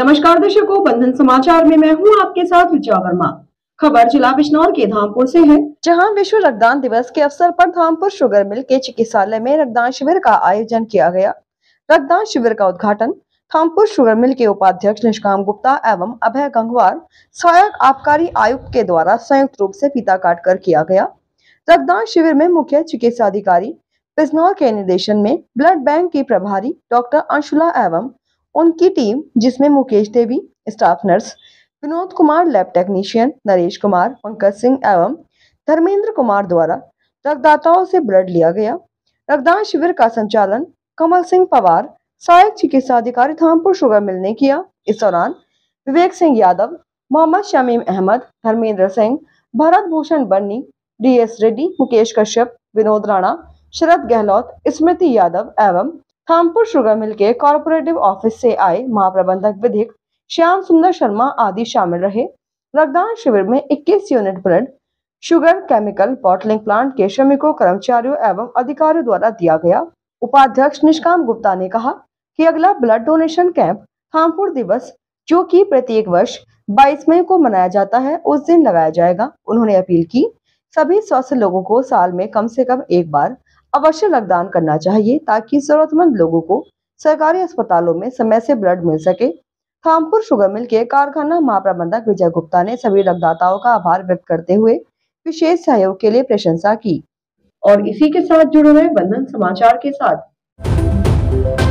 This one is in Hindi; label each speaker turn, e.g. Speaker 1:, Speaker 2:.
Speaker 1: नमस्कार दर्शकों बंधन समाचार में मैं हूं आपके साथ विजया वर्मा खबर जिला बिश्नौर के धामपुर से है जहां विश्व रक्तदान दिवस के अवसर पर धामपुर शुगर मिल के चिकित्सालय में रक्तदान शिविर का आयोजन किया गया रक्तदान शिविर का उद्घाटन धामपुर शुगर मिल के उपाध्यक्ष निष्काम गुप्ता एवं अभय गंगवार सहायक आबकारी आयुक्त के द्वारा संयुक्त रूप से फीता काट कर किया गया रक्तदान शिविर में मुख्य चिकित्सा अधिकारी बिजनौर के निर्देशन में ब्लड बैंक की प्रभारी डॉक्टर अंशुला एवं उनकी टीम जिसमें Mukesh Devi staff nurse Vinod Kumar lab technician Naresh Kumar Pankaj Singh एवं धर्मेंद्र कुमार द्वारा रक्तदाताओं से ब्लड लिया गया रक्तदान शिविर का संचालन कमल सिंह पवार सहायक चिकित्सा अधिकारी धामपुर शुगर मिल ने किया इस दौरान विवेक सिंह यादव मोहम्मद शमीम अहमद धर्मेंद्र सिंह भरत भूषण बर्नी डी एस रेड्डी मुकेश कश्यप विनोद राणा शरद गहलोत स्मृति यादव एवं थामपुर शुगर मिल के कॉरपोरेटिव ऑफिस से आए महाप्रबंधक विधिक श्याम सुंदर शर्मा आदि शामिल रहे रक्तदान शिविर में 21 unit blood sugar chemical bottling plant के श्रमिकों कर्मचारियों एवं अधिकारियों द्वारा दिया गया उपाध्यक्ष निष्काम गुप्ता ने कहा कि अगला ब्लड डोनेशन कैंप थामपुर दिवस जो कि प्रत्येक वर्ष बाईस मई को मनाया जाता है उस दिन लगाया जाएगा उन्होंने अपील की सभी स्वस्थ लोगों को साल में कम से कम एक बार अवश्य रक्तदान करना चाहिए ताकि जरूरतमंद लोगों को सरकारी अस्पतालों में समय से ब्लड मिल सके खामपुर शुगर मिल के कारखाना महाप्रबंधक विजय गुप्ता ने सभी रक्तदाताओं का आभार व्यक्त करते हुए विशेष सहयोग के लिए प्रशंसा की और इसी के साथ जुड़े हुए बंधन समाचार के साथ